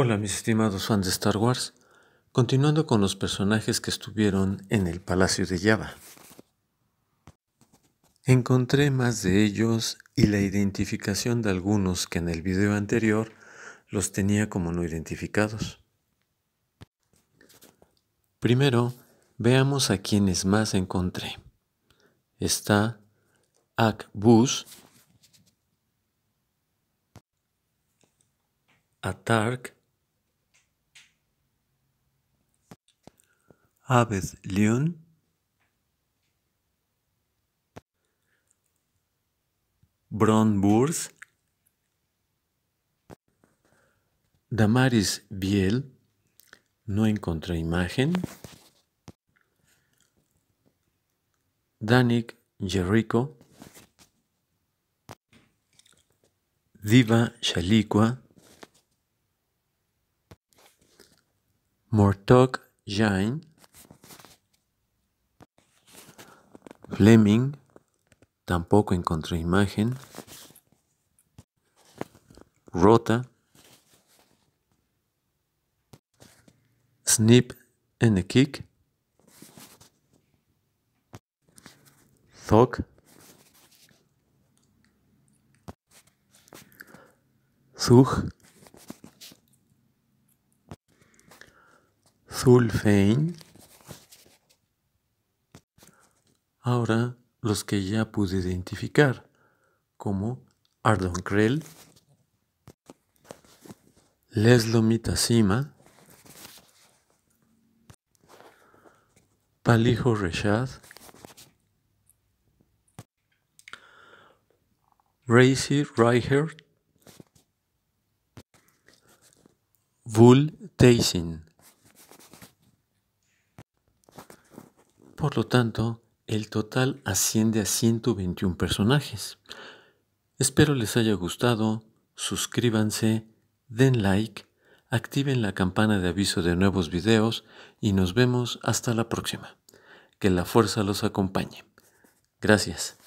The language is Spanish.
Hola mis estimados fans de Star Wars, continuando con los personajes que estuvieron en el Palacio de Java. Encontré más de ellos y la identificación de algunos que en el video anterior los tenía como no identificados. Primero, veamos a quienes más encontré. Está Bus, Atark, Aves León. Burs Damaris Biel. No encontré imagen. Danik Jerrico. Diva Shalikwa. Mortok Jain. Fleming, tampoco encontré imagen. Rota. Snip and a kick. Thug. Zug. Zulfein. Ahora los que ya pude identificar, como Ardon Krell, Leslo Mitasima, Palijo Reshad, Racy Reichert, Bull Por lo tanto, el total asciende a 121 personajes. Espero les haya gustado, suscríbanse, den like, activen la campana de aviso de nuevos videos y nos vemos hasta la próxima. Que la fuerza los acompañe. Gracias.